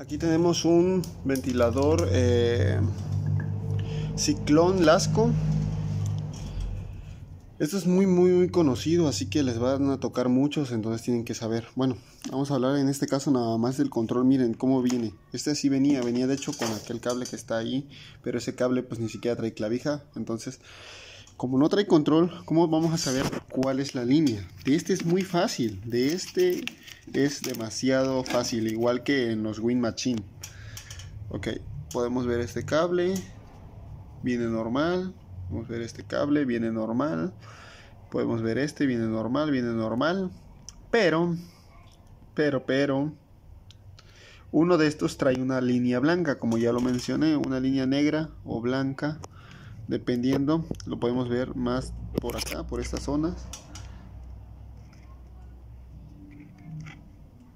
Aquí tenemos un ventilador eh, Ciclón Lasco. Esto es muy, muy, muy conocido, así que les van a tocar muchos, entonces tienen que saber. Bueno, vamos a hablar en este caso nada más del control. Miren cómo viene. Este sí venía, venía de hecho con aquel cable que está ahí, pero ese cable pues ni siquiera trae clavija. Entonces, como no trae control, ¿cómo vamos a saber cuál es la línea? De este es muy fácil, de este es demasiado fácil, igual que en los Win Machine. Ok, podemos ver este cable, viene normal, podemos ver este cable, viene normal, podemos ver este, viene normal, viene normal, pero, pero, pero, uno de estos trae una línea blanca, como ya lo mencioné, una línea negra o blanca, dependiendo, lo podemos ver más por acá, por estas zonas.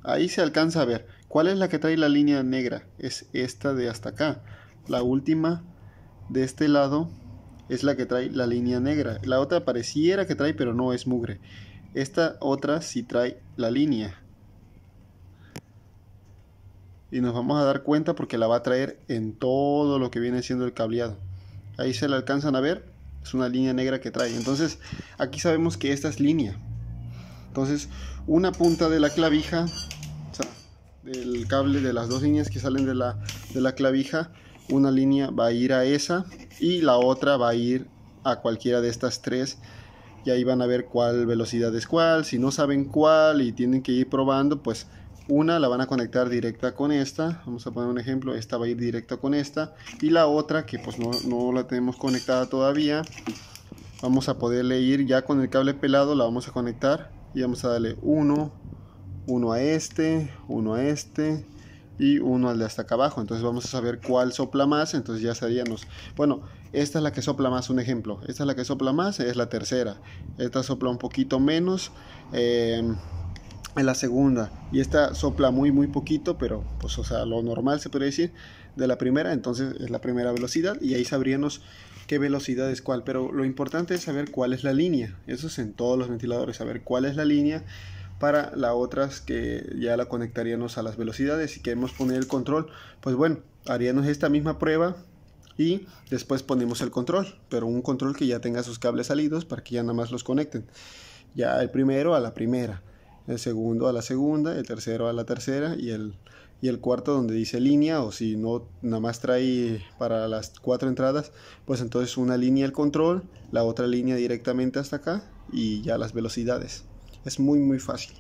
Ahí se alcanza a ver. ¿Cuál es la que trae la línea negra? Es esta de hasta acá. La última de este lado es la que trae la línea negra. La otra pareciera que trae, pero no es mugre. Esta otra sí trae la línea. Y nos vamos a dar cuenta porque la va a traer en todo lo que viene siendo el cableado. Ahí se la alcanzan a ver. Es una línea negra que trae. Entonces aquí sabemos que esta es línea. Entonces, una punta de la clavija, o sea, del cable de las dos líneas que salen de la, clavija, una línea va a ir a esa y la otra va a ir a cualquiera de estas tres y ahí van a ver cuál velocidad es cuál. Si no saben cuál y tienen que ir probando, pues una la van a conectar directa con esta. Vamos a poner un ejemplo, esta va a ir directa con esta y la otra que pues no, no la tenemos conectada todavía. Vamos a poderle ir ya con el cable pelado, la vamos a conectar y vamos a darle 1 uno a este uno a este y uno al de hasta acá abajo. Entonces vamos a saber cuál sopla más. Entonces ya sabíamos. Bueno, esta es la que sopla más, un ejemplo. Esta es la que sopla más, es la tercera. Esta sopla un poquito menos. Eh, en la segunda y esta sopla muy muy poquito pero pues o sea lo normal se podría decir de la primera entonces es la primera velocidad y ahí sabríamos qué velocidad es cuál pero lo importante es saber cuál es la línea eso es en todos los ventiladores saber cuál es la línea para las otras que ya la conectaríamos a las velocidades y queremos poner el control pues bueno haríamos esta misma prueba y después ponemos el control pero un control que ya tenga sus cables salidos para que ya nada más los conecten ya el primero a la primera el segundo a la segunda, el tercero a la tercera y el, y el cuarto donde dice línea o si no nada más trae para las cuatro entradas, pues entonces una línea el control, la otra línea directamente hasta acá y ya las velocidades. Es muy muy fácil.